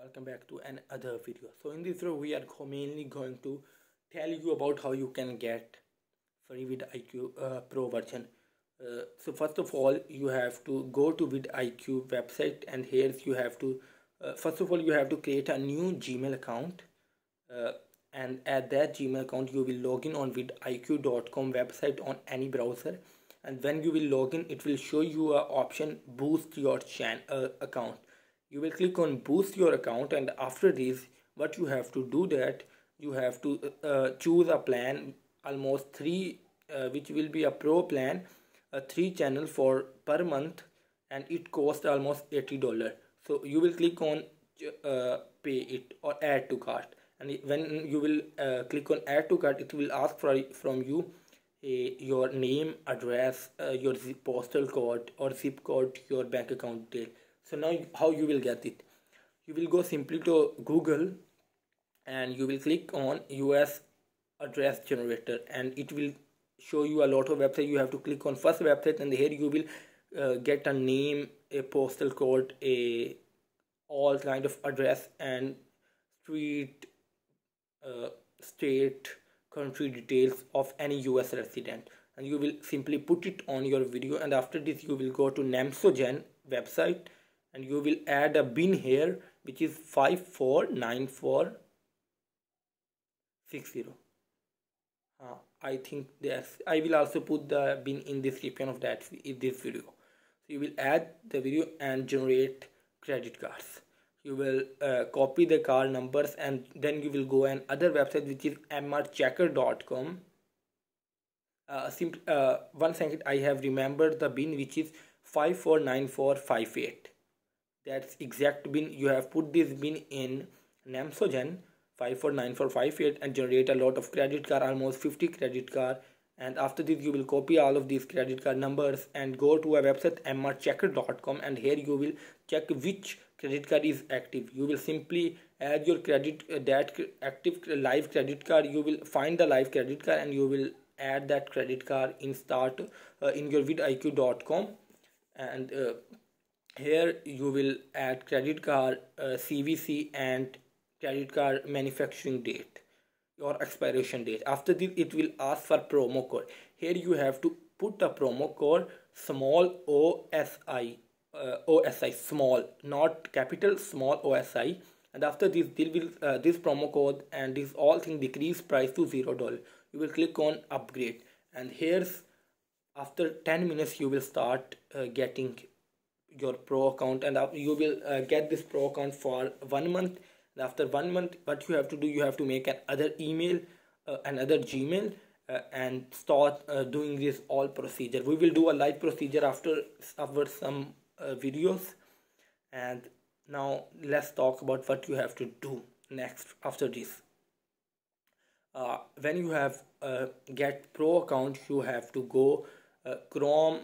welcome back to another video so in this video we are mainly going to tell you about how you can get free with iq uh, pro version uh, so first of all you have to go to with iq website and here you have to uh, first of all you have to create a new gmail account uh, and at that gmail account you will log in on with iq.com website on any browser and when you will log in it will show you a option boost your channel uh, account you will click on boost your account and after this what you have to do that you have to uh, choose a plan almost three uh, which will be a pro plan a three channel for per month and it cost almost 80 dollar so you will click on uh, pay it or add to cart and when you will uh, click on add to cart it will ask for from you a, your name address uh, your postal code or zip code your bank account detail so now how you will get it you will go simply to google and you will click on us address generator and it will show you a lot of website you have to click on first website and here you will uh, get a name a postal code a all kind of address and street uh, state country details of any US resident and you will simply put it on your video and after this you will go to Namsogen website and you will add a bin here which is 549460 uh, I think that's I will also put the bin in the description of that in this video so you will add the video and generate credit cards you will uh, copy the card numbers and then you will go and other website which is mrchecker.com uh, simple. uh, one second I have remembered the bin which is 549458 that's exact bin you have put this bin in namsogen 549458 and generate a lot of credit card almost 50 credit card and after this you will copy all of these credit card numbers and go to a website mrchecker.com and here you will check which credit card is active you will simply add your credit uh, that active live credit card you will find the live credit card and you will add that credit card in start uh, in your vidIQ.com and uh, here you will add credit card uh, CVC and credit card manufacturing date your expiration date after this it will ask for promo code here you have to put the promo code small OSI uh, OSI small not capital small OSI and after this deal will uh, this promo code and this all thing decrease price to zero dollar you will click on upgrade and here's after 10 minutes you will start uh, getting your pro account and you will uh, get this pro account for one month and after one month what you have to do you have to make another email uh, another gmail uh, and start uh, doing this all procedure we will do a live procedure after after some uh, videos and now let's talk about what you have to do next after this uh, when you have get pro account you have to go chrome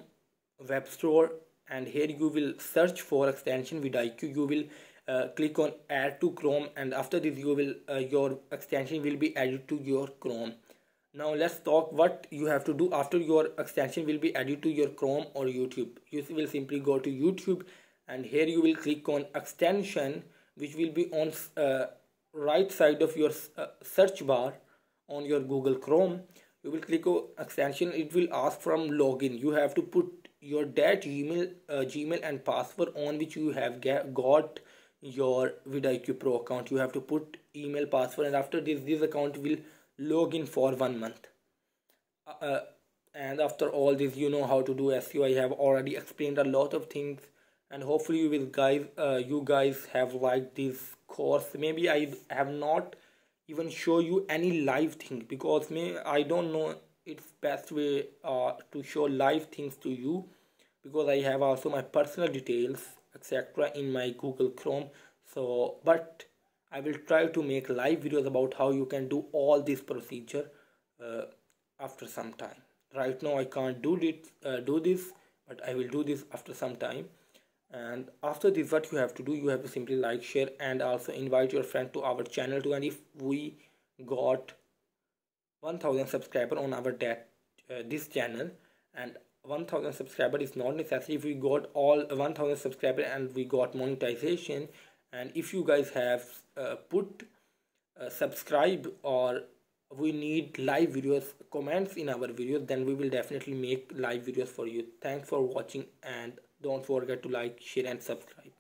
web store and here you will search for extension with IQ you will uh, click on add to Chrome and after this you will uh, your extension will be added to your Chrome now let's talk what you have to do after your extension will be added to your Chrome or YouTube you will simply go to YouTube and here you will click on extension which will be on uh, right side of your uh, search bar on your Google Chrome you will click on extension it will ask from login you have to put your that email, uh, gmail and password on which you have get, got your vidIQ Pro account. You have to put email password and after this this account will log in for one month. Uh, uh and after all this you know how to do SEO. I have already explained a lot of things and hopefully you guys uh, you guys have liked this course. Maybe I have not even show you any live thing because me I don't know it's best way uh, to show live things to you because I have also my personal details etc in my Google Chrome so but I will try to make live videos about how you can do all this procedure uh, after some time right now I can't do it uh, do this but I will do this after some time and after this what you have to do you have to simply like share and also invite your friend to our channel too and if we got 1000 subscriber on our that uh, this channel and 1000 subscriber is not necessary if we got all 1000 subscriber and we got monetization and if you guys have uh, put uh, subscribe or we need live videos comments in our videos then we will definitely make live videos for you thanks for watching and don't forget to like share and subscribe